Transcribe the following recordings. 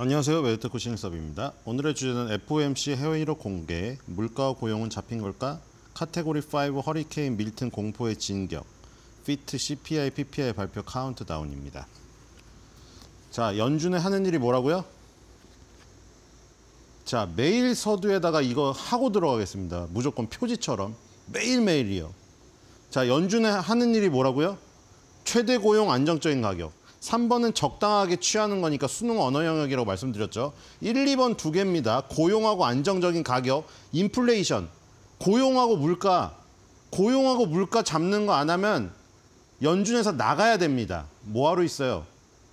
안녕하세요. 웨이트 코싱섭입니다. 오늘의 주제는 FOMC 해외 1호 공개, 물가와 고용은 잡힌 걸까? 카테고리 5 허리케인 밀튼 공포의 진격, 피트 CPI, PPI 발표 카운트다운입니다. 자, 연준에 하는 일이 뭐라고요? 자, 매일 서두에다가 이거 하고 들어가겠습니다. 무조건 표지처럼. 매일매일이요. 자, 연준에 하는 일이 뭐라고요? 최대 고용 안정적인 가격. 3번은 적당하게 취하는 거니까 수능 언어 영역이라고 말씀드렸죠. 1, 2번 두 개입니다. 고용하고 안정적인 가격, 인플레이션, 고용하고 물가, 고용하고 물가 잡는 거 안 하면 연준에서 나가야 됩니다. 뭐하러 있어요?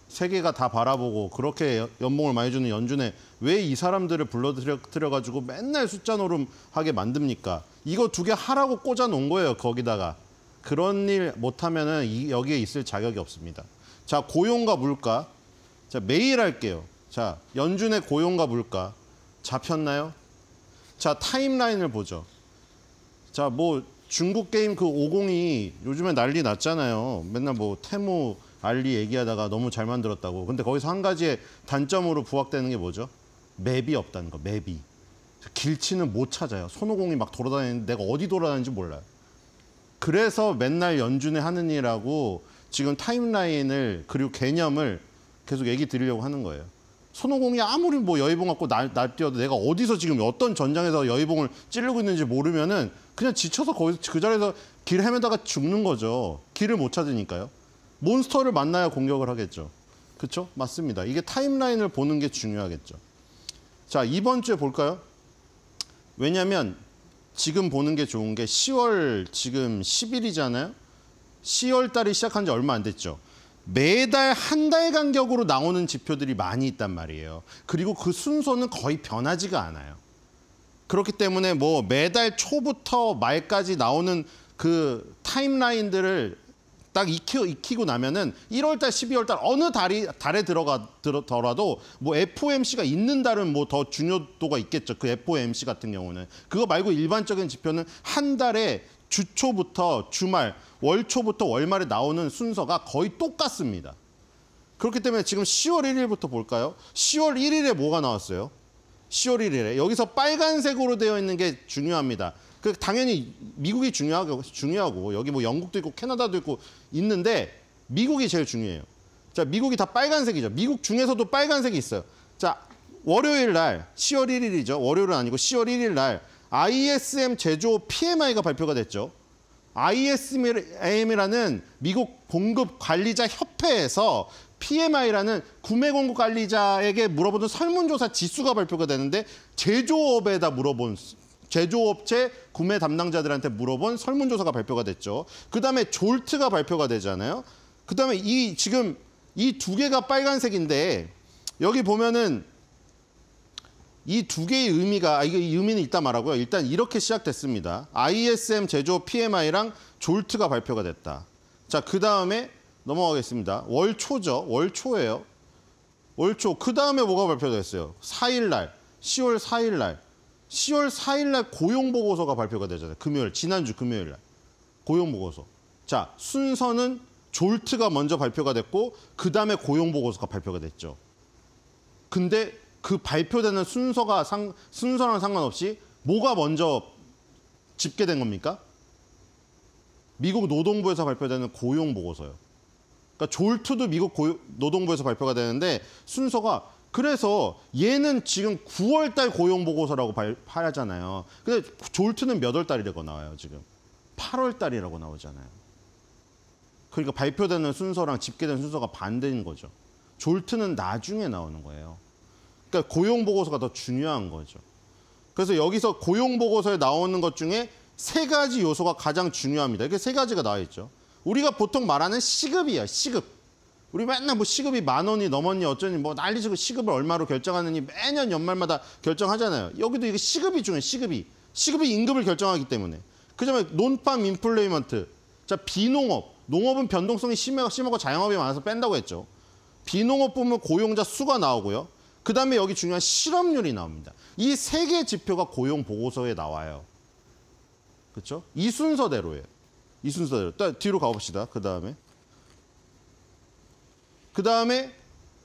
세계가 다 바라보고 그렇게 연봉을 많이 주는 연준에 왜 이 사람들을 불러들여가지고 맨날 숫자 노름하게 만듭니까? 이거 두 개 하라고 꽂아놓은 거예요, 거기다가. 그런 일 못하면 은 여기에 있을 자격이 없습니다. 자, 고용과 물가. 자, 매일 할게요. 자, 연준의 고용과 물가. 잡혔나요? 자, 타임라인을 보죠. 자, 뭐 중국 게임 그오공이 요즘에 난리 났잖아요. 맨날 뭐 테무 알리 얘기하다가 너무 잘 만들었다고. 근데 거기서 한 가지의 단점으로 부각되는 게 뭐죠? 맵이 없다는 거, 맵이. 길치는 못 찾아요. 손오공이 막 돌아다니는데 내가 어디 돌아다니는지 몰라요. 그래서 맨날 연준에 하는 일하고 지금 타임라인을 그리고 개념을 계속 얘기 드리려고 하는 거예요. 손오공이 아무리 뭐 여의봉 갖고 날, 날 뛰어도 내가 어디서 지금 어떤 전장에서 여의봉을 찌르고 있는지 모르면은 그냥 지쳐서 거기서 그 자리에서 길 헤매다가 죽는 거죠. 길을 못 찾으니까요. 몬스터를 만나야 공격을 하겠죠. 그렇죠? 맞습니다. 이게 타임라인을 보는 게 중요하겠죠. 자, 이번 주에 볼까요? 왜냐하면 지금 보는 게 좋은 게 10월 지금 10일이잖아요. 10월 달에 시작한 지 얼마 안 됐죠. 매달 한 달 간격으로 나오는 지표들이 많이 있단 말이에요. 그리고 그 순서는 거의 변하지가 않아요. 그렇기 때문에 뭐 매달 초부터 말까지 나오는 그 타임라인들을 딱익히 익히고 나면은 1월달, 12월달 어느 달이 달에 들어가더라도 들뭐 FOMC가 있는 달은 뭐 더 중요도가 있겠죠. 그 FOMC 같은 경우는 그거 말고 일반적인 지표는 한 달에 주초부터 주말 월초부터 월말에 나오는 순서가 거의 똑같습니다. 그렇기 때문에 지금 10월 1일부터 볼까요? 10월 1일에 뭐가 나왔어요? 10월 1일에 여기서 빨간색으로 되어 있는 게 중요합니다. 그 당연히 미국이 중요하고 중요하고 여기 뭐 영국도 있고 캐나다도 있고 있는데 미국이 제일 중요해요. 자, 미국이 다 빨간색이죠. 미국 중에서도 빨간색이 있어요. 자, 월요일 날 10월 1일이죠. 월요일은 아니고 10월 1일 날 ISM 제조 PMI가 발표가 됐죠. ISM이라는 미국 공급 관리자 협회에서 PMI라는 구매 공급 관리자에게 물어보는 설문조사 지수가 발표가 되는데 제조업에다 물어본 제조업체 구매 담당자들한테 물어본 설문조사가 발표가 됐죠. 그다음에 졸트가 발표가 되잖아요. 그다음에 이 지금 이 두 개가 빨간색인데 여기 보면은 이두 개의 의미가 아, 이게 의미는 있다 말하고요. 일단 이렇게 시작됐습니다. ISM 제조 PMI랑 졸트가 발표가 됐다. 자, 그 다음에 넘어가겠습니다. 월 초죠. 월 초예요. 월 초. 그 다음에 뭐가 발표됐어요? 4일 날. 10월 4일 날. 10월 4일 날 고용 보고서가 발표가 되잖아요. 금요일, 지난주 금요일 날. 고용 보고서. 자, 순서는 졸트가 먼저 발표가 됐고 그다음에 고용 보고서가 발표가 됐죠. 근데 그 발표되는 순서가 상, 순서랑 상관없이 뭐가 먼저 집계된 겁니까? 미국 노동부에서 발표되는 고용 보고서요. 그러니까 졸투도 미국 고용, 노동부에서 발표가 되는데 순서가 그래서 얘는 지금 9월달 고용 보고서라고 발하잖아요 근데 졸투는 몇 월 달이라고 나와요 지금 8월 달이라고 나오잖아요. 그러니까 발표되는 순서랑 집계된 순서가 반대인 거죠. 졸트는 나중에 나오는 거예요. 그러니까 고용 보고서가 더 중요한 거죠. 그래서 여기서 고용 보고서에 나오는 것 중에 세 가지 요소가 가장 중요합니다. 이게 세 가지가 나와 있죠. 우리가 보통 말하는 시급이야, 시급. 우리 맨날 뭐 시급이 만 원이 넘었니 어쩌니 뭐 난리치고 시급을 얼마로 결정하느니 매년 연말마다 결정하잖아요. 여기도 이게 시급이 중요해, 시급이. 시급이 임금을 결정하기 때문에. 그점에 논팜 인플레이먼트. 자, 비농업. 농업은 변동성이 심해, 심하고 자영업이 많아서 뺀다고 했죠. 비농업 보면 고용자 수가 나오고요. 그다음에 여기 중요한 실업률이 나옵니다. 이 세 개 지표가 고용 보고서에 나와요. 그렇죠? 이 순서대로예요. 이 순서대로. 딱 뒤로 가봅시다. 그다음에 그다음에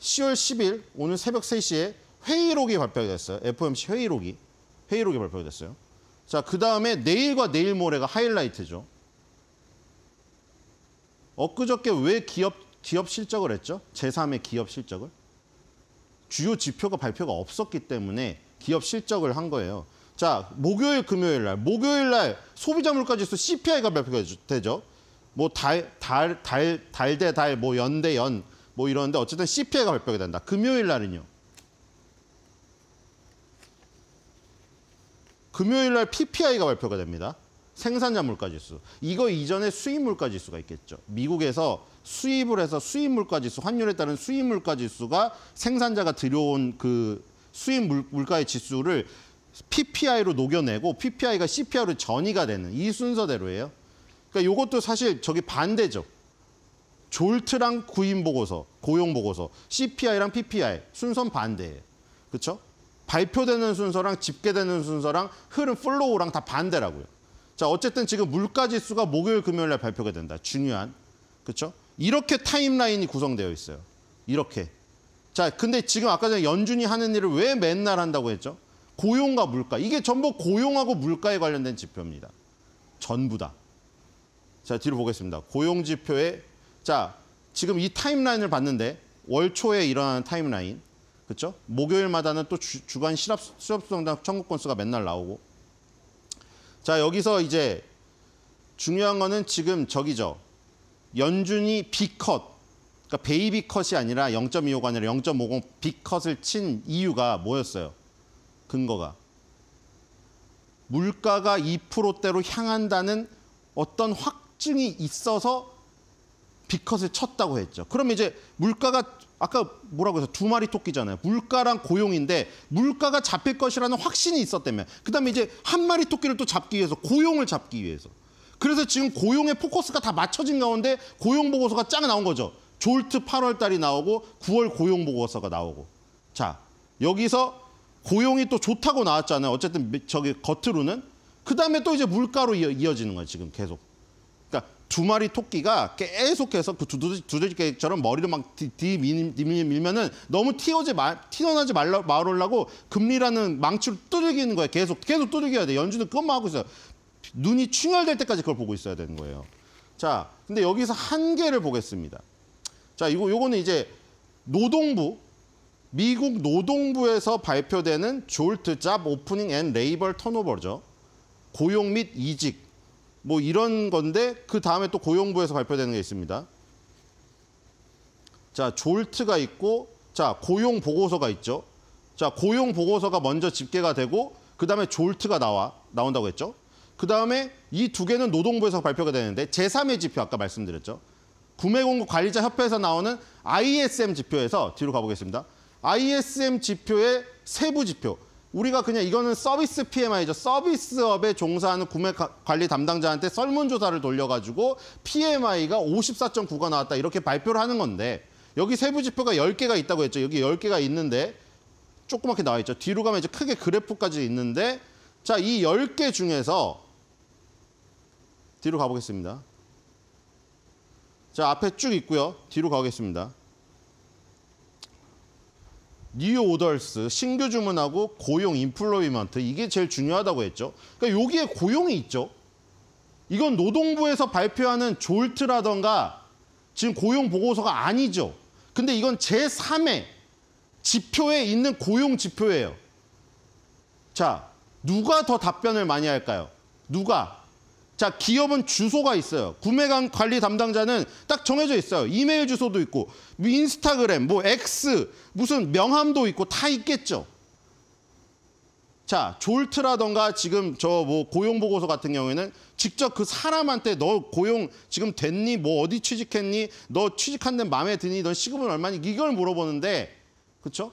10월 10일 오늘 새벽 3시에 회의록이 발표 됐어요. FOMC 회의록이 회의록이 발표 됐어요. 자, 그다음에 내일과 내일 모레가 하이라이트죠. 엊그저께 왜 기업 기업 실적을 했죠? 제3의 기업 실적을. 주요 지표가 발표가 없었기 때문에 기업 실적을 한 거예요. 자, 목요일, 금요일 날, 목요일 날 소비자 물가 지수 CPI가 발표가 되죠. 뭐 달, 달, 달, 달대 달, 뭐연대 뭐 연, 뭐 이러는데 어쨌든 CPI가 발표가 된다. 금요일 날은요. 금요일 날 PPI가 발표가 됩니다. 생산자 물가지수. 이거 이전에 수입 물가지수가 있겠죠. 미국에서 수입을 해서 수입 물가지수, 환율에 따른 수입 물가지수가 생산자가 들여온 그 수입 물, 물가의 지수를 PPI로 녹여내고 PPI가 CPI로 전이가 되는 이 순서대로예요. 그러니까 이것도 사실 저기 반대죠. 졸트랑 구인 보고서, 고용 보고서, CPI랑 PPI 순선 반대예요. 그렇죠? 발표되는 순서랑 집계되는 순서랑 흐름 플로우랑 다 반대라고요. 자, 어쨌든 지금 물가 지수가 목요일 금요일 날 발표가 된다. 중요한. 그렇죠? 이렇게 타임라인이 구성되어 있어요. 이렇게. 자, 근데 지금 아까 전에 연준이 하는 일을 왜 맨날 한다고 했죠? 고용과 물가. 이게 전부 고용하고 물가에 관련된 지표입니다. 전부 다. 자, 뒤로 보겠습니다. 고용 지표에 자, 지금 이 타임라인을 봤는데 월 초에 일어나는 타임라인. 그렇죠? 목요일마다는 또 주, 간 실업 수업성당 청구 건수가 맨날 나오고 자, 여기서 이제 중요한 거는 지금 저기죠. 연준이 B컷, 그러니까 베이비 컷이 아니라 0.25가 아니라 0.50 B컷을 친 이유가 뭐였어요? 근거가. 물가가 2%대로 향한다는 어떤 확증이 있어서 B컷을 쳤다고 했죠. 그럼 이제 물가가 아까 뭐라고 해서 두 마리 토끼잖아요. 물가랑 고용인데 물가가 잡힐 것이라는 확신이 있었다면 그다음에 이제 한 마리 토끼를 또 잡기 위해서 고용을 잡기 위해서. 그래서 지금 고용의 포커스가 다 맞춰진 가운데 고용 보고서가 쫙 나온 거죠. 졸트 8월 달이 나오고 9월 고용 보고서가 나오고. 자, 여기서 고용이 또 좋다고 나왔잖아요. 어쨌든 저기 겉으로는 그다음에 또 이제 물가로 이어지는 거예요, 지금 계속. 두 마리 토끼가 계속해서 그 두들지개처럼 머리를 막 뒤밀면은 너무 튀어지 마, 튀어나지 말라 말올라고 금리라는 망치로 두들기는 거예요. 계속 계속 두들겨야 돼. 연주는 그것만 하고 있어요. 눈이 충혈될 때까지 그걸 보고 있어야 되는 거예요. 자, 근데 여기서 한계를 보겠습니다. 자, 이거 요거는 이제 노동부 미국 노동부에서 발표되는 졸트 잡 오프닝 앤 레이벌 턴오버죠. 고용 및 이직 뭐 이런 건데 그 다음에 또 고용부에서 발표되는 게 있습니다. 자, 졸트가 있고 자, 고용 보고서가 있죠. 자, 고용 보고서가 먼저 집계가 되고 그다음에 졸트가 나와 나온다고 했죠. 그다음에 이 두 개는 노동부에서 발표가 되는데 제3의 지표 아까 말씀드렸죠. 구매 공급 관리자 협회에서 나오는 ISM 지표에서 뒤로 가보겠습니다. ISM 지표의 세부 지표 우리가 그냥 이거는 서비스 PMI죠. 서비스업에 종사하는 구매 관리 담당자한테 설문조사를 돌려가지고 PMI가 54.9가 나왔다 이렇게 발표를 하는 건데 여기 세부 지표가 10개가 있다고 했죠. 여기 10개가 있는데 조그맣게 나와 있죠. 뒤로 가면 이제 크게 그래프까지 있는데 자, 이 10개 중에서 뒤로 가보겠습니다. 자, 앞에 쭉 있고요. 뒤로 가보겠습니다. 뉴 오더스 신규 주문하고 고용 인플로이먼트 이게 제일 중요하다고 했죠. 그러니까 여기에 고용이 있죠. 이건 노동부에서 발표하는 졸트라던가 지금 고용 보고서가 아니죠. 근데 이건 제3의 지표에 있는 고용 지표예요. 자, 누가 더 답변을 많이 할까요? 누가? 자, 기업은 주소가 있어요. 구매관 리 담당자는 딱 정해져 있어요. 이메일 주소도 있고 뭐 인스타그램, 뭐 X, 무슨 명함도 있고 다 있겠죠. 자, 졸트라던가 지금 저 뭐 고용보고서 같은 경우에는 직접 그 사람한테 너 고용 지금 됐니? 뭐 어디 취직했니? 너 취직한 데 마음에 드니? 너 시급은 얼마니? 이걸 물어보는데, 그쵸?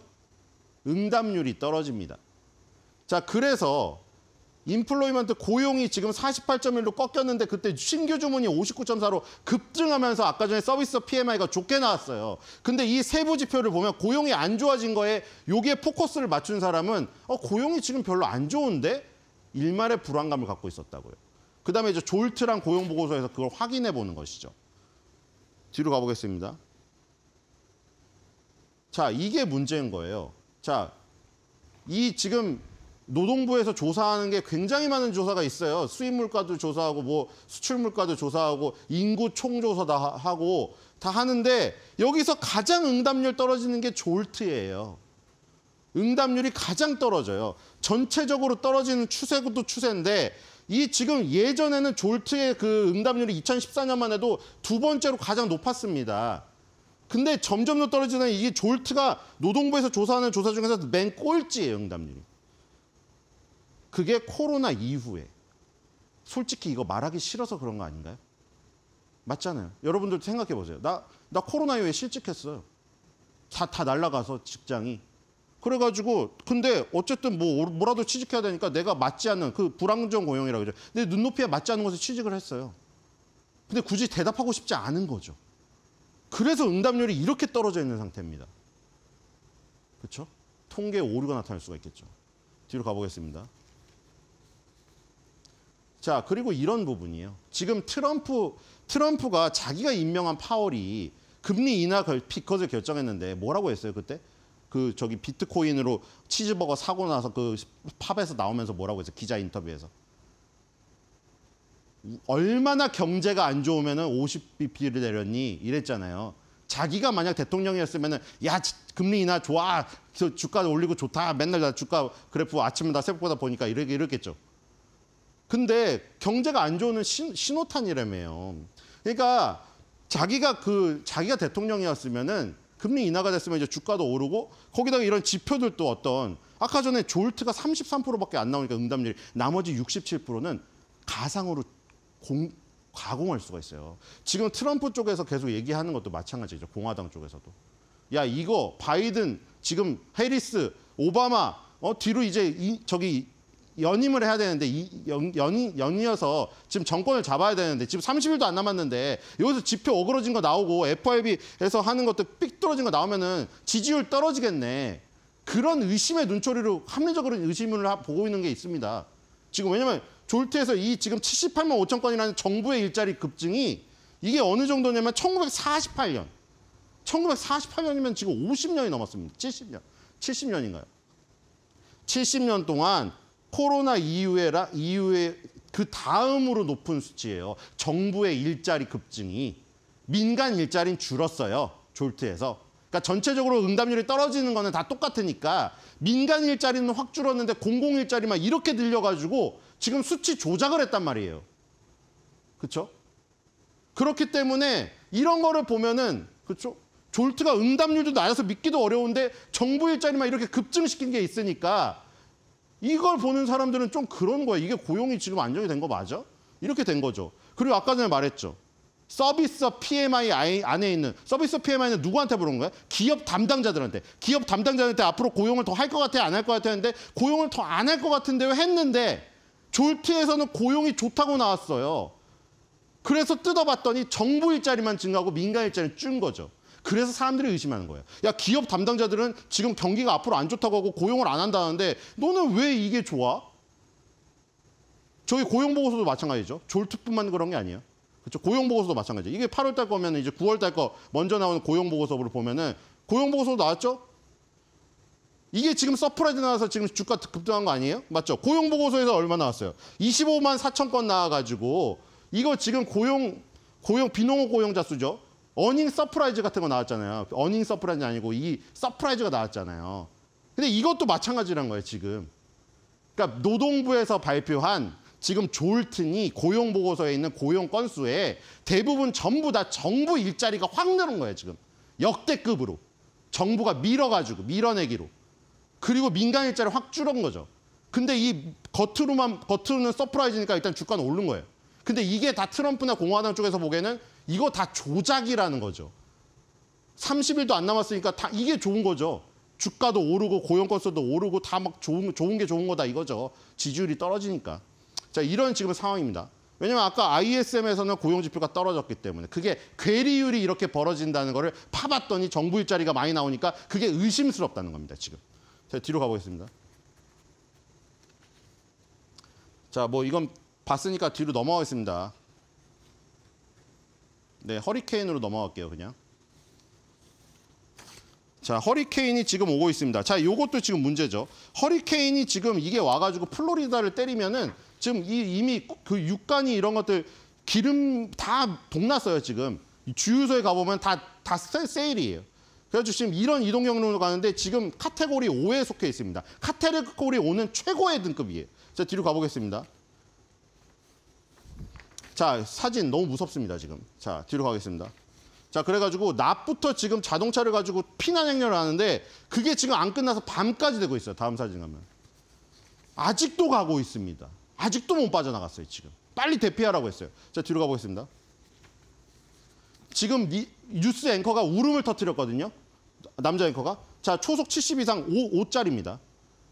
응답률이 떨어집니다. 자, 그래서 인플로이먼트 고용이 지금 48.1로 꺾였는데 그때 신규 주문이 59.4로 급증하면서 아까 전에 서비스 PMI가 좋게 나왔어요. 근데 이 세부 지표를 보면 고용이 안 좋아진 거에 여기에 포커스를 맞춘 사람은 어, 고용이 지금 별로 안 좋은데 일말의 불안감을 갖고 있었다고요. 그다음에 이제 졸트랑 고용 보고서에서 그걸 확인해 보는 것이죠. 뒤로 가보겠습니다. 자, 이게 문제인 거예요. 자, 이 지금 노동부에서 조사하는 게 굉장히 많은 조사가 있어요. 수입 물가도 조사하고 뭐 수출 물가도 조사하고 인구 총조사 다 하고 다 하는데 여기서 가장 응답률 떨어지는 게 졸트예요. 응답률이 가장 떨어져요. 전체적으로 떨어지는 추세도 추세인데 이 지금 예전에는 졸트의 그 응답률이 2014년만 해도 두 번째로 가장 높았습니다. 근데 점점 더 떨어지는 이게 졸트가 노동부에서 조사하는 조사 중에서 맨 꼴찌예요, 응답률이. 그게 코로나 이후에 솔직히 이거 말하기 싫어서 그런 거 아닌가요? 맞잖아요. 여러분들도 생각해 보세요. 나, 나 코로나 이후에 실직했어요. 다, 다 날라가서 직장이. 그래가지고 근데 어쨌든 뭐 뭐라도 취직해야 되니까 내가 맞지 않는 그 불안정 고용이라고 그러죠. 내 눈높이에 맞지 않는 곳에 취직을 했어요. 근데 굳이 대답하고 싶지 않은 거죠. 그래서 응답률이 이렇게 떨어져 있는 상태입니다. 그렇죠? 통계 오류가 나타날 수가 있겠죠. 뒤로 가보겠습니다. 자, 그리고 이런 부분이에요. 지금 트럼프, 트럼프가 자기가 임명한 파월이 금리 인하 피컷을 결정했는데 뭐라고 했어요, 그때? 그 저기 비트코인으로 치즈버거 사고 나서 그 팝에서 나오면서 뭐라고 했어요, 기자 인터뷰에서. 얼마나 경제가 안 좋으면 50bp를 내렸니? 이랬잖아요. 자기가 만약 대통령이었으면 야 금리 인하 좋아 주가 올리고 좋다 맨날 나 주가 그래프 아침마다 새벽보다 보니까 이렇게 이렇겠죠. 근데 경제가 안좋은 신, 신호탄이라며요. 그러니까 자기가 그 자기가 대통령이었으면은 금리 인하가 됐으면 이제 주가도 오르고 거기다가 이런 지표들도 어떤 아까 전에 졸트가 33%밖에 안 나오니까 응답률이 나머지 67%는 가상으로 공, 가공할 수가 있어요. 지금 트럼프 쪽에서 계속 얘기하는 것도 마찬가지죠. 공화당 쪽에서도. 야 이거 바이든 지금 해리스 오바마 어 뒤로 이제 이, 저기 연임을 해야 되는데 이, 연, 연, 이 연이어서 지금 정권을 잡아야 되는데 지금 30일도 안 남았는데 여기서 지표 어그러진 거 나오고 FRB에서 하는 것도 삑 떨어진 거 나오면은 지지율 떨어지겠네. 그런 의심의 눈초리로 합리적으로 의심을 보고 있는 게 있습니다. 지금 왜냐면 졸트에서 이 지금 78만 5천 건이라는 정부의 일자리 급증이 이게 어느 정도냐면 1948년. 1948년이면 지금 50년이 넘었습니다. 70년. 70년인가요? 70년 동안 코로나 이후에 이후에 그 다음으로 높은 수치예요. 정부의 일자리 급증이 민간 일자리는 줄었어요. 졸트에서. 그러니까 전체적으로 응답률이 떨어지는 거는 다 똑같으니까 민간 일자리는 확 줄었는데 공공 일자리만 이렇게 늘려가지고 지금 수치 조작을 했단 말이에요. 그렇죠? 그렇기 때문에 이런 거를 보면은 그렇죠? 졸트가 응답률도 낮아서 믿기도 어려운데 정부 일자리만 이렇게 급증시킨 게 있으니까 이걸 보는 사람들은 좀 그런 거야. 이게 고용이 지금 안정이 된 거 맞아? 이렇게 된 거죠. 그리고 아까 전에 말했죠. 서비스업 PMI 안에 있는 서비스업 PMI는 누구한테 물은 거야? 기업 담당자들한테. 기업 담당자한테 들 앞으로 고용을 더 할 것 같아, 안 할 것 같아 했는데 고용을 더 안 할 것 같은데요 했는데 졸피에서는 고용이 좋다고 나왔어요. 그래서 뜯어봤더니 정부 일자리만 증가하고 민간 일자리는 준 거죠. 그래서 사람들이 의심하는 거예요. 야 기업 담당자들은 지금 경기가 앞으로 안 좋다고 하고 고용을 안 한다는데 너는 왜 이게 좋아? 저희 고용 보고서도 마찬가지죠. 졸트뿐만 그런 게 아니에요. 그렇죠. 고용 보고서도 마찬가지죠. 이게 8월 달 거면 이제 9월 달 거 먼저 나오는 고용 보고서를 보면은 고용 보고서도 나왔죠. 이게 지금 서프라이즈 나와서 지금 주가 급등한 거 아니에요? 맞죠? 고용 보고서에서 얼마 나왔어요? 25만 4천 건 나와가지고 이거 지금 고용 고용 비농업 고용자 수죠. 어닝 서프라이즈 같은 거 나왔잖아요. 어닝 서프라이즈 아니고 이 서프라이즈가 나왔잖아요. 근데 이것도 마찬가지란 거예요, 지금. 그러니까 노동부에서 발표한 지금 졸튼이 고용 보고서에 있는 고용 건수에 대부분 전부 다 정부 일자리가 확 늘은 거예요, 지금. 역대급으로. 정부가 밀어가지고 밀어내기로. 그리고 민간 일자리 확 줄은 거죠. 근데 이 겉으로만 겉으로는 서프라이즈니까 일단 주가는 오른 거예요. 근데 이게 다 트럼프나 공화당 쪽에서 보기에는 이거 다 조작이라는 거죠. 30일도 안 남았으니까 다 이게 좋은 거죠. 주가도 오르고 고용건수도 오르고 다 막 좋은, 좋은 게 좋은 거다 이거죠. 지지율이 떨어지니까. 자, 이런 지금 상황입니다. 왜냐면 아까 ISM에서는 고용지표가 떨어졌기 때문에 그게 괴리율이 이렇게 벌어진다는 거를 파봤더니 정부 일자리가 많이 나오니까 그게 의심스럽다는 겁니다, 지금. 자, 뒤로 가보겠습니다. 자, 뭐 이건 봤으니까 뒤로 넘어가겠습니다. 네, 허리케인으로 넘어갈게요, 그냥. 자, 허리케인이 지금 오고 있습니다. 자, 요것도 지금 문제죠. 허리케인이 지금 이게 와가지고 플로리다를 때리면은 지금 이, 이미 그 육간이 이런 것들 기름 다 동났어요, 지금. 주유소에 가보면 다, 다 세일이에요. 그래서 지금 이런 이동 경로로 가는데 지금 카테고리 5에 속해 있습니다. 카테고리 5는 최고의 등급이에요. 자, 뒤로 가보겠습니다. 자, 사진 너무 무섭습니다, 지금. 자, 뒤로 가겠습니다. 자, 그래가지고 낮부터 지금 자동차를 가지고 피난 행렬을 하는데 그게 지금 안 끝나서 밤까지 되고 있어요. 다음 사진 가면. 아직도 가고 있습니다. 아직도 못 빠져나갔어요, 지금. 빨리 대피하라고 했어요. 자, 뒤로 가보겠습니다. 지금 니, 뉴스 앵커가 울음을 터뜨렸거든요. 남자 앵커가. 자, 초속 70 이상 5, 5짜리입니다.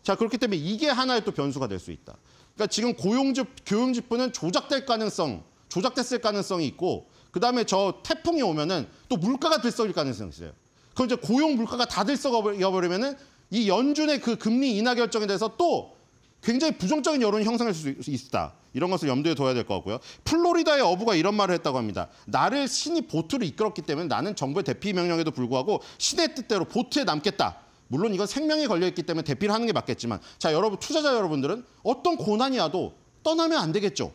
자, 그렇기 때문에 이게 하나의 또 변수가 될 수 있다. 그러니까 지금 고용직, 교용직분은 조작될 가능성 조작됐을 가능성이 있고 그다음에 저 태풍이 오면은 또 물가가 들썩일 가능성이 있어요. 그럼 이제 고용 물가가 다 들썩여 버리면은 이 연준의 그 금리 인하 결정에 대해서 또 굉장히 부정적인 여론이 형성될수 있다. 이런 것을 염두에 둬야 될 것 같고요. 플로리다의 어부가 이런 말을 했다고 합니다. 나를 신이 보트로 이끌었기 때문에 나는 정부의 대피 명령에도 불구하고 신의 뜻대로 보트에 남겠다. 물론 이건 생명이 걸려있기 때문에 대피를 하는 게 맞겠지만 자 여러분 투자자 여러분들은 어떤 고난이 와도 떠나면 안 되겠죠.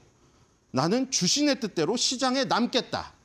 나는 주신의 뜻대로 시장에 남겠다.